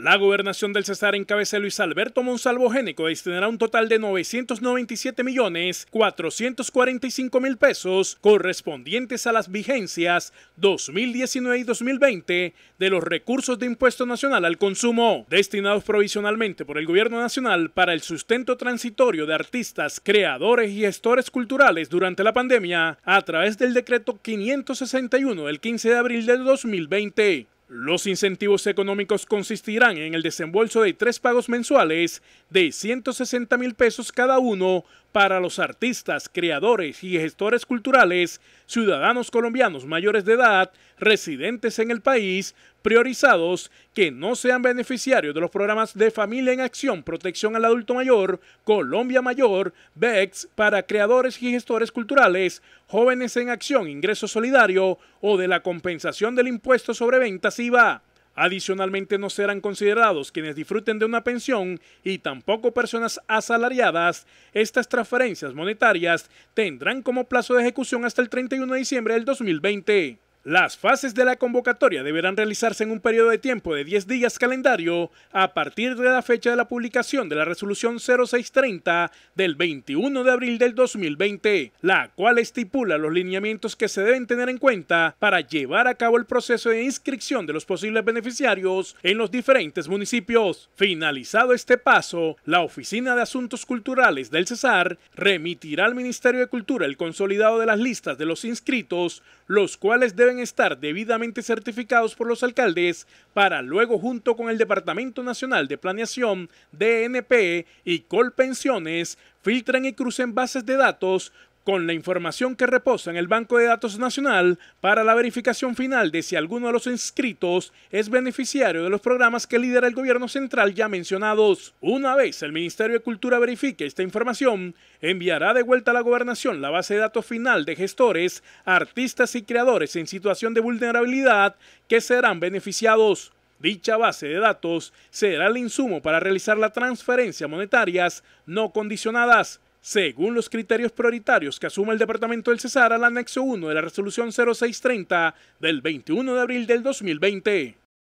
La gobernación del Cesar en Luis Alberto Monsalvo Génico destinará un total de 997 millones 445 mil pesos correspondientes a las vigencias 2019 y 2020 de los recursos de impuesto nacional al consumo, destinados provisionalmente por el gobierno nacional para el sustento transitorio de artistas, creadores y gestores culturales durante la pandemia a través del decreto 561 del 15 de abril de 2020. Los incentivos económicos consistirán en el desembolso de tres pagos mensuales de 160 mil pesos cada uno para los artistas, creadores y gestores culturales, ciudadanos colombianos mayores de edad, residentes en el país, priorizados, que no sean beneficiarios de los programas de Familia en Acción, Protección al Adulto Mayor, Colombia Mayor, BEX, para creadores y gestores culturales, Jóvenes en Acción, Ingreso Solidario o de la compensación del impuesto sobre ventas IVA. Adicionalmente no serán considerados quienes disfruten de una pensión y tampoco personas asalariadas. Estas transferencias monetarias tendrán como plazo de ejecución hasta el 31 de diciembre del 2020. Las fases de la convocatoria deberán realizarse en un periodo de tiempo de 10 días calendario a partir de la fecha de la publicación de la resolución 0630 del 21 de abril del 2020, la cual estipula los lineamientos que se deben tener en cuenta para llevar a cabo el proceso de inscripción de los posibles beneficiarios en los diferentes municipios. Finalizado este paso, la Oficina de Asuntos Culturales del Cesar remitirá al Ministerio de Cultura el consolidado de las listas de los inscritos, los cuales deben estar debidamente certificados por los alcaldes para luego junto con el Departamento Nacional de Planeación, DNP y Colpensiones filtran y crucen bases de datos con la información que reposa en el Banco de Datos Nacional para la verificación final de si alguno de los inscritos es beneficiario de los programas que lidera el gobierno central ya mencionados. Una vez el Ministerio de Cultura verifique esta información, enviará de vuelta a la gobernación la base de datos final de gestores, artistas y creadores en situación de vulnerabilidad que serán beneficiados. Dicha base de datos será el insumo para realizar las transferencias monetarias no condicionadas según los criterios prioritarios que asume el Departamento del Cesar al anexo 1 de la resolución 0630 del 21 de abril del 2020.